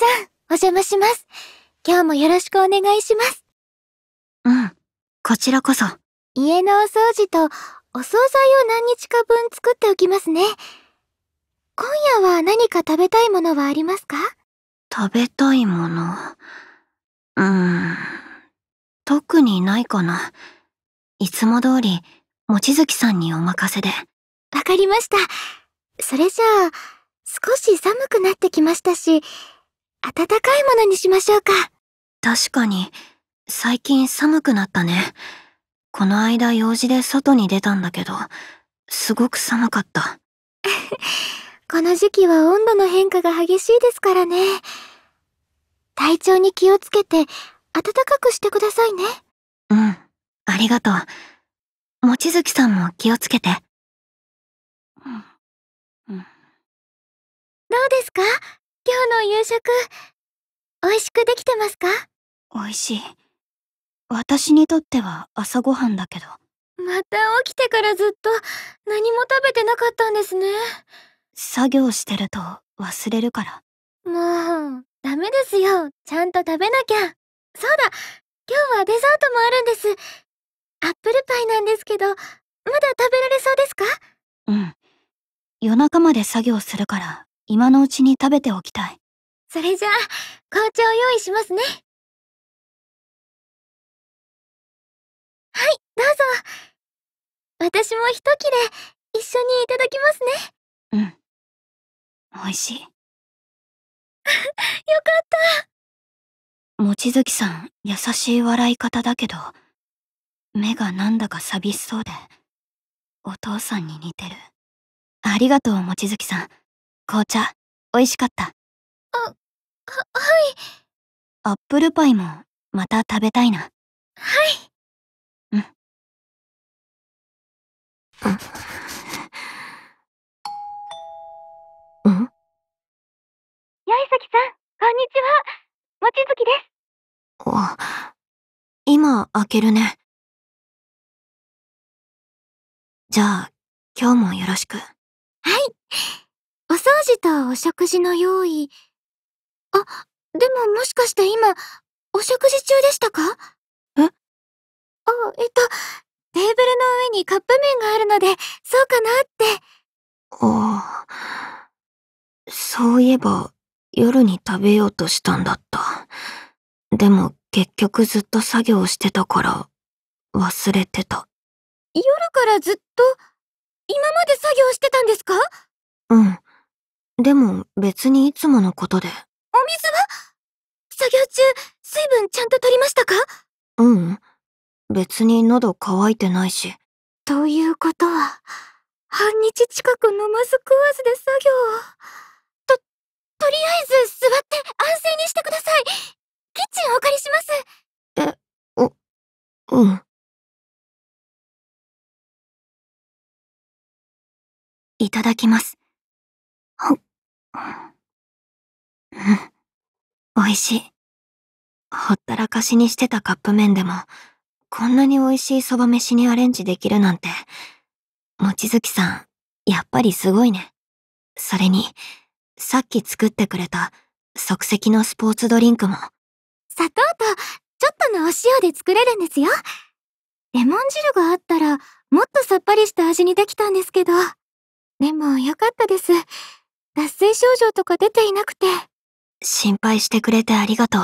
さん、お邪魔します。今日もよろしくお願いします。うん、こちらこそ。家のお掃除と、お惣菜を何日か分作っておきますね。今夜は何か食べたいものはありますか食べたいもの。うーん、特にないかな。いつも通り、望月さんにお任せで。わかりました。それじゃあ、少し寒くなってきましたし、暖かいものにしましょうか。確かに、最近寒くなったね。この間用事で外に出たんだけど、すごく寒かった。この時期は温度の変化が激しいですからね。体調に気をつけて、暖かくしてくださいね。うん、ありがとう。望月さんも気をつけて。うん、どうですか今日の夕食、美味しくできてますか美味しい。私にとっては朝ごはんだけど。また起きてからずっと何も食べてなかったんですね。作業してると忘れるから。もう、ダメですよ。ちゃんと食べなきゃ。そうだ、今日はデザートもあるんです。アップルパイなんですけど、まだ食べられそうですかうん。夜中まで作業するから今のうちに食べておきたい。それじゃあ、紅茶を用意しますね。はい、どうぞ。私も一切れ、一緒にいただきますね。うん。美味しい。よかった。望月さん、優しい笑い方だけど、目がなんだか寂しそうで、お父さんに似てる。ありがとう、望月さん。紅茶、美味しかった。あ、は、はい。アップルパイも、また食べたいな。はい。うん。うん。八重崎さん、こんにちは。望月です。あ、今開けるね。じゃあ、今日もよろしく。はい。お掃除とお食事の用意。あ、でももしかして今、お食事中でしたかえあ、えっと、テーブルの上にカップ麺があるので、そうかなって。ああ。そういえば、夜に食べようとしたんだった。でも結局ずっと作業してたから、忘れてた。夜からずっと、今まで作業してたんですかうん。でも別にいつものことで。お水は作業中、水分ちゃんと取りましたかうん。別に喉乾いてないし。ということは、半日近く飲まず食わずで作業を。と、とりあえず座って安静にしてください。キッチンお借りします。え、お、うん。いただきます。は、美味しい。ほったらかしにしてたカップ麺でも、こんなに美味しいそば飯にアレンジできるなんて、もちづきさん、やっぱりすごいね。それに、さっき作ってくれた即席のスポーツドリンクも。砂糖とちょっとのお塩で作れるんですよ。レモン汁があったらもっとさっぱりした味にできたんですけど。でもよかったです。脱水症状とか出ていなくて。心配してくれてありがと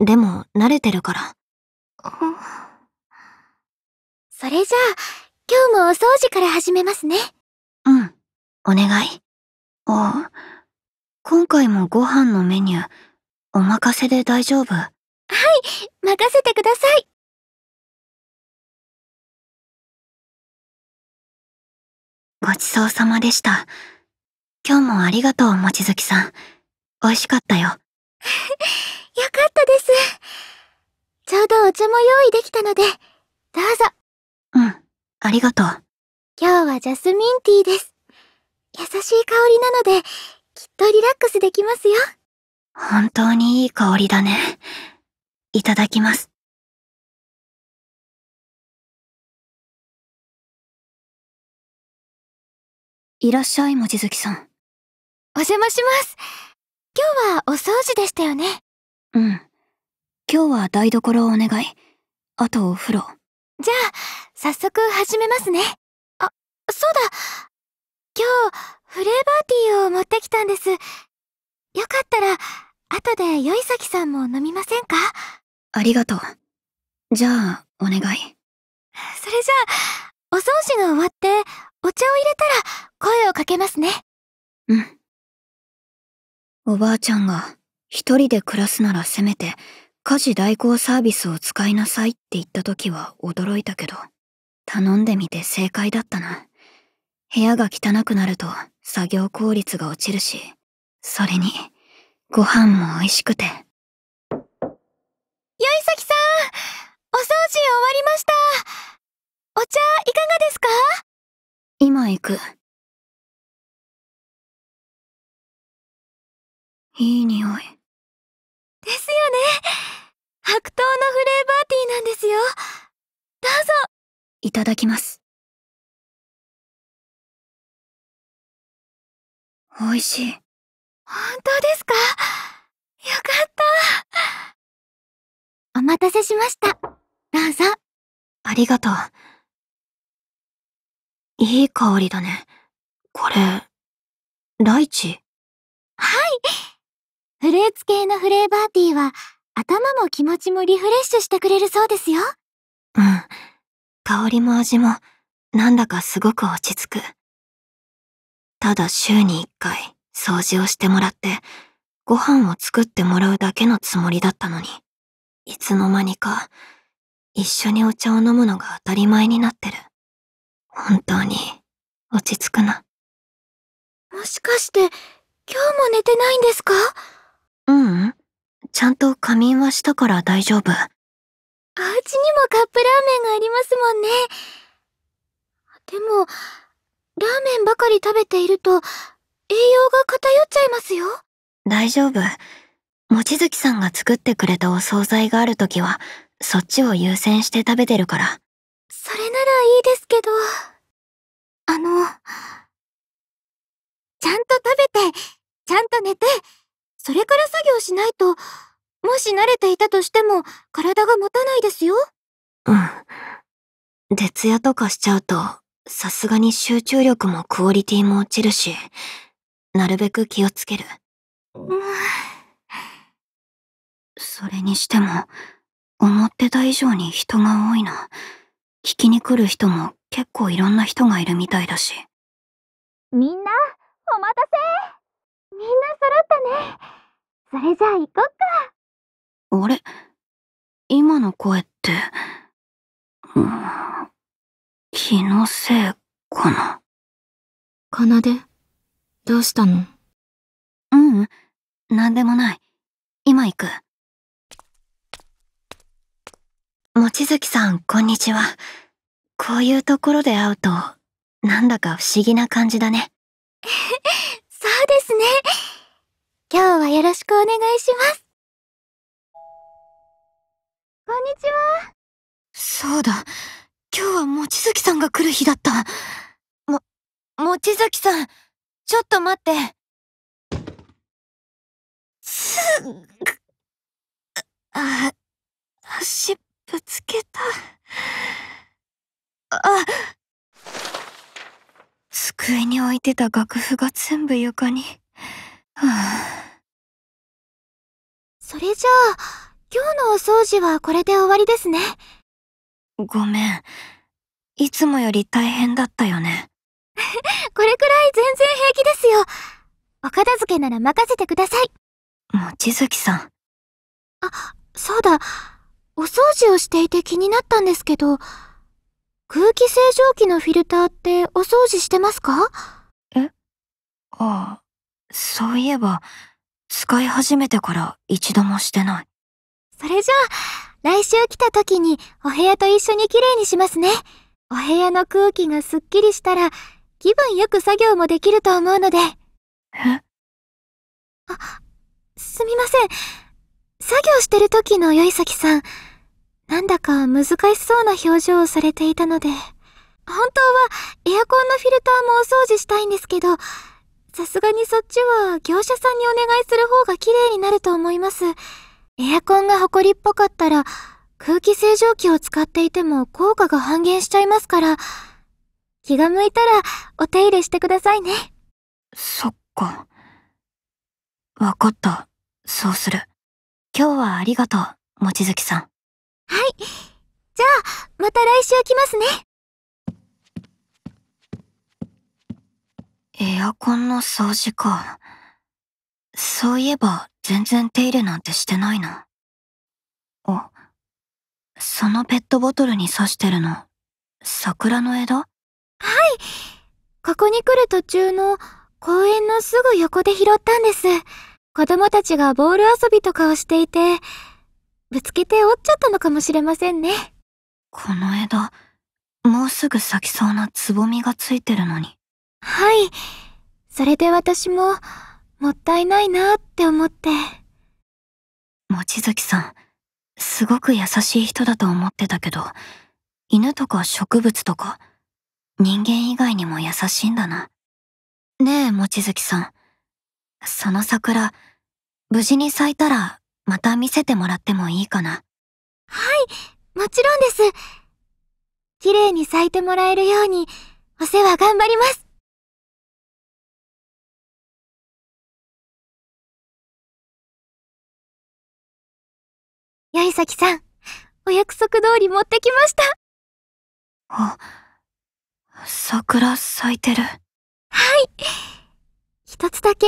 う。でも、慣れてるから。それじゃあ、今日もお掃除から始めますね。うん、お願い。あ、今回もご飯のメニュー、お任せで大丈夫はい、任せてください。ごちそうさまでした。今日もありがとう、望月さん。美味しかったよ。よかったです。ちょうどお茶も用意できたので、どうぞ。うん、ありがとう。今日はジャスミンティーです。優しい香りなので、きっとリラックスできますよ。本当にいい香りだね。いただきます。いらっしゃい、望月さん。お邪魔します。今日はお掃除でしたよね。うん。今日は台所をお願い。あとお風呂。じゃあ、早速始めますね。あ、そうだ。今日、フレーバーティーを持ってきたんです。よかったら、後でよいさきさんも飲みませんかありがとう。じゃあ、お願い。それじゃあ、お掃除が終わって、お茶を入れたら、声をかけますね。うん。おばあちゃんが一人で暮らすならせめて家事代行サービスを使いなさいって言った時は驚いたけど頼んでみて正解だったな部屋が汚くなると作業効率が落ちるしそれにご飯も美味しくてよいさきさんお掃除終わりましたお茶いかがですか今行くいい匂い。ですよね白桃のフレーバーティーなんですよどうぞいただきます。美味しい。本当ですかよかったお待たせしました。どうぞ。ありがとう。いい香りだね。これ、ライチはいフルーツ系のフレーバーティーは頭も気持ちもリフレッシュしてくれるそうですよ。うん。香りも味もなんだかすごく落ち着く。ただ週に1回掃除をしてもらってご飯を作ってもらうだけのつもりだったのに、いつの間にか一緒にお茶を飲むのが当たり前になってる。本当に落ち着くな。もしかして今日も寝てないんですかううん。ちゃんと仮眠はしたから大丈夫。お家にもカップラーメンがありますもんね。でも、ラーメンばかり食べていると、栄養が偏っちゃいますよ。大丈夫。望月さんが作ってくれたお惣菜があるときは、そっちを優先して食べてるから。それならいいですけど、あの、ちゃんと食べて、ちゃんと寝て、それから作業しないと、もし慣れていたとしても体が持たないですよ。うん。徹夜とかしちゃうと、さすがに集中力もクオリティも落ちるし、なるべく気をつける。うん、それにしても、思ってた以上に人が多いな。聞きに来る人も結構いろんな人がいるみたいだし。みんな、お待たせみんな揃ったね。それじゃあ行こっか。あれ今の声って、うん、気のせいかな。かなで、どうしたのうん、何でもない。今行く。望月さん、こんにちは。こういうところで会うと、なんだか不思議な感じだね。そうですね。今日はよろしくお願いします。こんにちは。そうだ。今日は望月さんが来る日だった。も、望月さん、ちょっと待って。すっ、あ、足ぶつけた。あ、机に置いてた楽譜が全部床に。はあ、それじゃあ、今日のお掃除はこれで終わりですね。ごめん。いつもより大変だったよね。これくらい全然平気ですよ。お片付けなら任せてください。望月さん。あ、そうだ。お掃除をしていて気になったんですけど、空気清浄機のフィルターってお掃除してますかえああ、そういえば、使い始めてから一度もしてない。それじゃあ、来週来た時にお部屋と一緒に綺麗にしますね。お部屋の空気がすっきりしたら、気分よく作業もできると思うので。えあ、すみません。作業してる時のよいさきさん、なんだか難しそうな表情をされていたので、本当はエアコンのフィルターもお掃除したいんですけど、さすがにそっちは業者さんにお願いする方が綺麗になると思います。エアコンが埃っぽかったら、空気清浄機を使っていても効果が半減しちゃいますから、気が向いたらお手入れしてくださいね。そっか。わかった。そうする。今日はありがとう、望月さん。はい。じゃあ、また来週来ますね。エアコンの掃除か。そういえば、全然手入れなんてしてないな。あ、そのペットボトルに刺してるの、桜の枝はい。ここに来る途中の公園のすぐ横で拾ったんです。子供たちがボール遊びとかをしていて、ぶつけて折っちゃったのかもしれませんね。この枝、もうすぐ咲きそうなつぼみがついてるのに。はい。それで私も、もったいないなって思って。望月さん、すごく優しい人だと思ってたけど、犬とか植物とか、人間以外にも優しいんだな。ねえ、望月さん。その桜、無事に咲いたらまた見せてもらってもいいかなはいもちろんです綺麗に咲いてもらえるようにお世話頑張りますよいさきさん、お約束通り持ってきました。あ、桜咲いてる。はい。一つだけ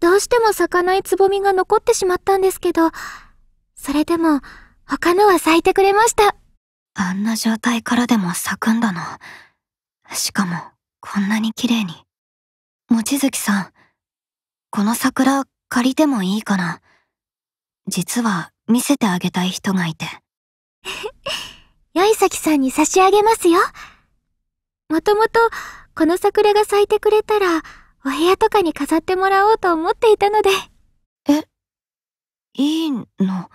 どうしても咲かないつぼみが残ってしまったんですけど、それでも他のは咲いてくれました。あんな状態からでも咲くんだな。しかも、こんなに綺麗に。望月さん、この桜借りてもいいかな。実は見せてあげたい人がいて。よいさきさんに差し上げますよ。もともと、この桜が咲いてくれたら、お部屋とかに飾ってもらおうと思っていたので。え、いいのは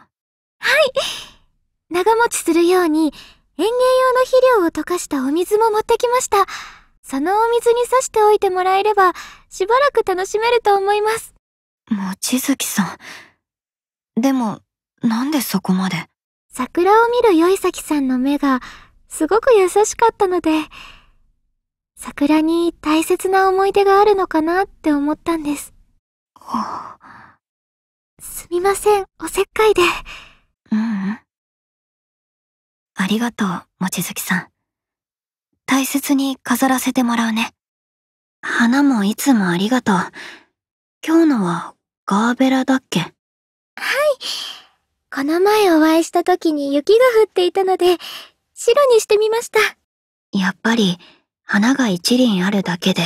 い長持ちするように園芸用の肥料を溶かしたお水も持ってきました。そのお水に刺しておいてもらえれば、しばらく楽しめると思います。望月さん。でも、なんでそこまで桜を見るよいさきさんの目が、すごく優しかったので、桜に大切な思い出があるのかなって思ったんです。すみません、おせっかいで。ううん。ありがとう、望月さん。大切に飾らせてもらうね。花もいつもありがとう。今日のはガーベラだっけはい。この前お会いした時に雪が降っていたので、白にしてみました。やっぱり、花が一輪あるだけで、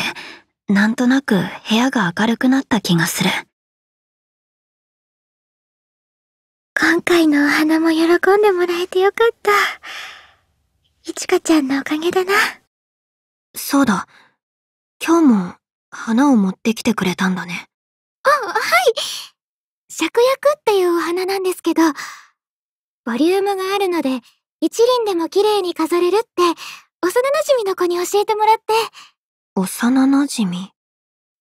なんとなく部屋が明るくなった気がする。今回のお花も喜んでもらえてよかった。いちかちゃんのおかげだな。そうだ。今日も花を持ってきてくれたんだね。あ、はい。芍薬っていうお花なんですけど、ボリュームがあるので、一輪でも綺麗に飾れるって幼なじみの子に教えてもらって。幼なじみ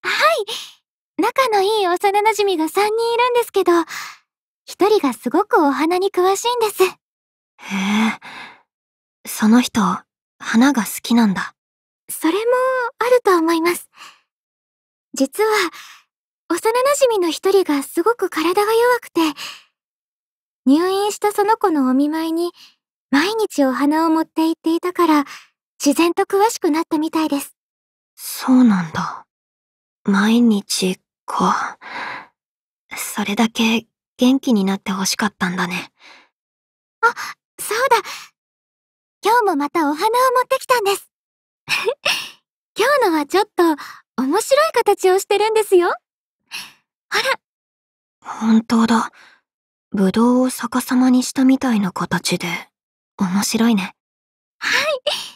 はい。仲のいい幼なじみが3人いるんですけど、1人がすごくお花に詳しいんです。へえ。その人、花が好きなんだ。それもあると思います。実は、幼なじみの一人がすごく体が弱くて、入院したその子のお見舞いに毎日お花を持って行っていたから、自然と詳しくなったみたいです。そうなんだ。毎日か。それだけ元気になってほしかったんだね。あ、そうだ。今日もまたお花を持ってきたんです。今日のはちょっと面白い形をしてるんですよ。ほら。本当だ。ぶどうを逆さまにしたみたいな形で面白いね。はい。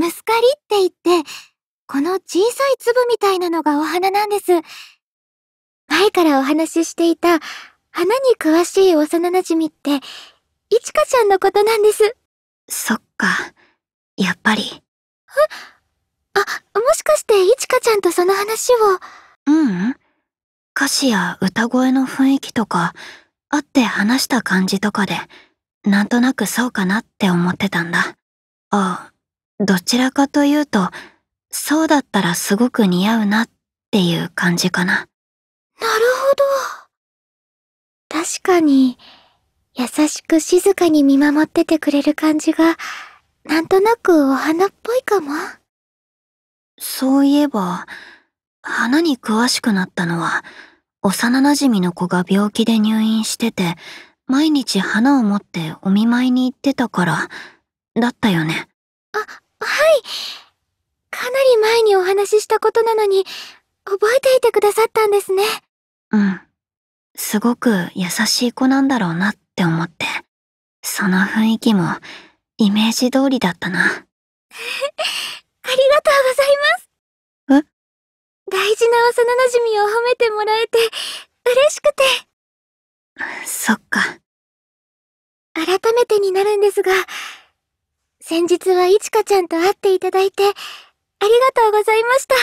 ムスカリって言って、この小さい粒みたいなのがお花なんです。前からお話ししていた、花に詳しい幼馴染って、いちかちゃんのことなんです。そっか。やっぱり。えあ、もしかしていちかちゃんとその話を。ううん。歌詞や歌声の雰囲気とか、会って話した感じとかで、なんとなくそうかなって思ってたんだ。ああ、どちらかというと、そうだったらすごく似合うなっていう感じかな。なるほど。確かに、優しく静かに見守っててくれる感じが、なんとなくお花っぽいかも。そういえば、花に詳しくなったのは、幼馴染の子が病気で入院してて、毎日花を持ってお見舞いに行ってたから、だったよね。あ、はいかなり前にお話ししたことなのに覚えていてくださったんですねうんすごく優しい子なんだろうなって思ってその雰囲気もイメージ通りだったな ありがとうございますえ大事な幼馴染みを褒めてもらえて嬉しくてそっか改めてになるんですが先日はいちかちゃんと会っていただいて、ありがとうございました。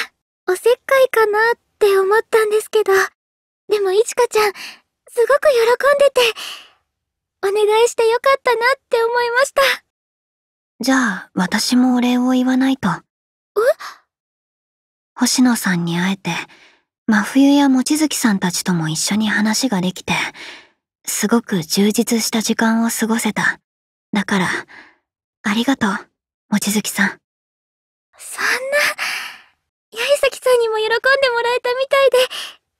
おせっかいかなって思ったんですけど、でもいちかちゃん、すごく喜んでて、お願いしてよかったなって思いました。じゃあ、私もお礼を言わないと。え星野さんに会えて、真冬や望月さんたちとも一緒に話ができて、すごく充実した時間を過ごせた。だから、ありがとう、望月さん。そんな、八重崎さんにも喜んでもらえたみたいで、よ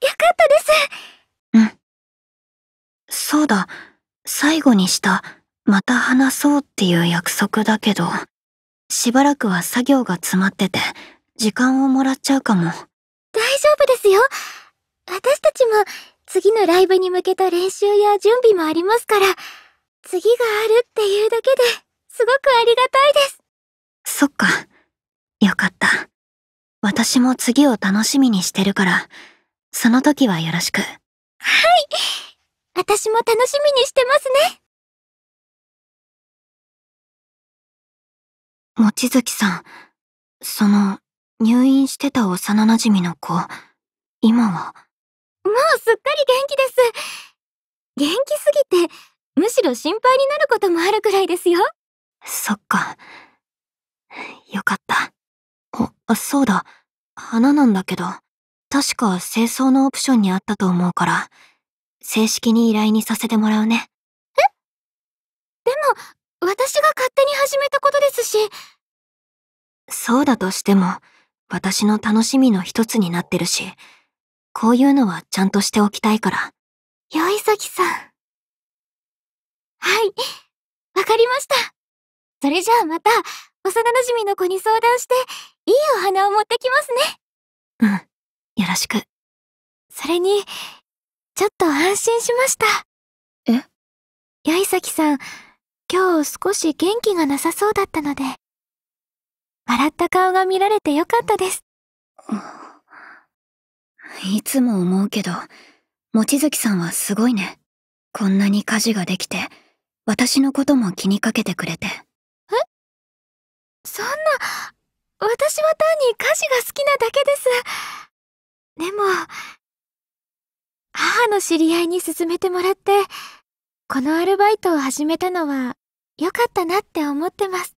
かったです。うん。そうだ、最後にした、また話そうっていう約束だけど、しばらくは作業が詰まってて、時間をもらっちゃうかも。大丈夫ですよ。私たちも、次のライブに向けた練習や準備もありますから、次があるっていうだけで。すごくありがたいです。そっか。よかった。私も次を楽しみにしてるから、その時はよろしく。はい。私も楽しみにしてますね。望月さん、その、入院してた幼馴染の子、今はもうすっかり元気です。元気すぎて、むしろ心配になることもあるくらいですよ。そっか。よかった。あ、そうだ。花なんだけど、確か清掃のオプションにあったと思うから、正式に依頼にさせてもらうね。えでも、私が勝手に始めたことですし。そうだとしても、私の楽しみの一つになってるし、こういうのはちゃんとしておきたいから。よいさきさん。はい、わかりました。それじゃあまた、幼馴染の子に相談して、いいお花を持ってきますね。うん、よろしく。それに、ちょっと安心しました。え八重崎さん、今日少し元気がなさそうだったので、笑った顔が見られてよかったです。いつも思うけど、望月さんはすごいね。こんなに家事ができて、私のことも気にかけてくれて。そんな私は単に歌詞が好きなだけですでも母の知り合いに勧めてもらってこのアルバイトを始めたのは良かったなって思ってます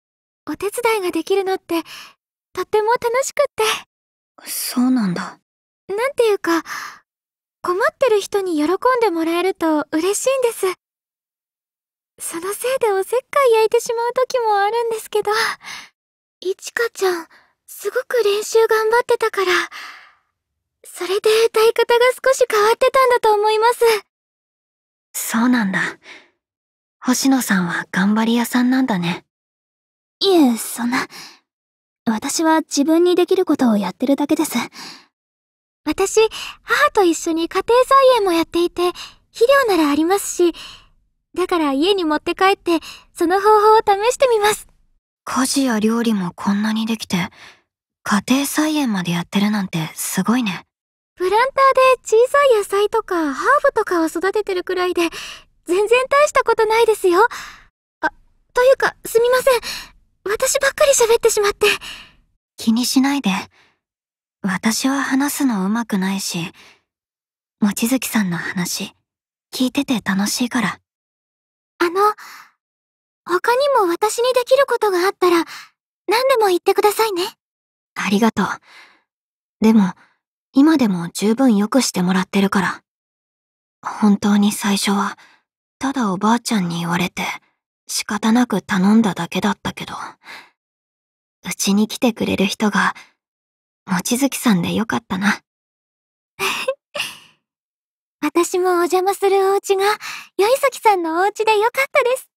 お手伝いができるのってとっても楽しくってそうなんだなんていうか困ってる人に喜んでもらえると嬉しいんですそのせいでおせっかい焼いてしまう時もあるんですけどいちかちゃん、すごく練習頑張ってたから、それで歌い方が少し変わってたんだと思います。そうなんだ。星野さんは頑張り屋さんなんだね。いえ、そんな。私は自分にできることをやってるだけです。私、母と一緒に家庭菜園もやっていて、肥料ならありますし、だから家に持って帰って、その方法を試してみます。家事や料理もこんなにできて、家庭菜園までやってるなんてすごいね。プランターで小さい野菜とかハーブとかを育ててるくらいで、全然大したことないですよ。あ、というか、すみません。私ばっかり喋ってしまって。気にしないで。私は話すのうまくないし、望月さんの話、聞いてて楽しいから。あの、他にも私にできることがあったら、何でも言ってくださいね。ありがとう。でも、今でも十分良くしてもらってるから。本当に最初は、ただおばあちゃんに言われて、仕方なく頼んだだけだったけど、うちに来てくれる人が、望月さんでよかったな。私もお邪魔するお家が、宵崎さんのお家でよかったです。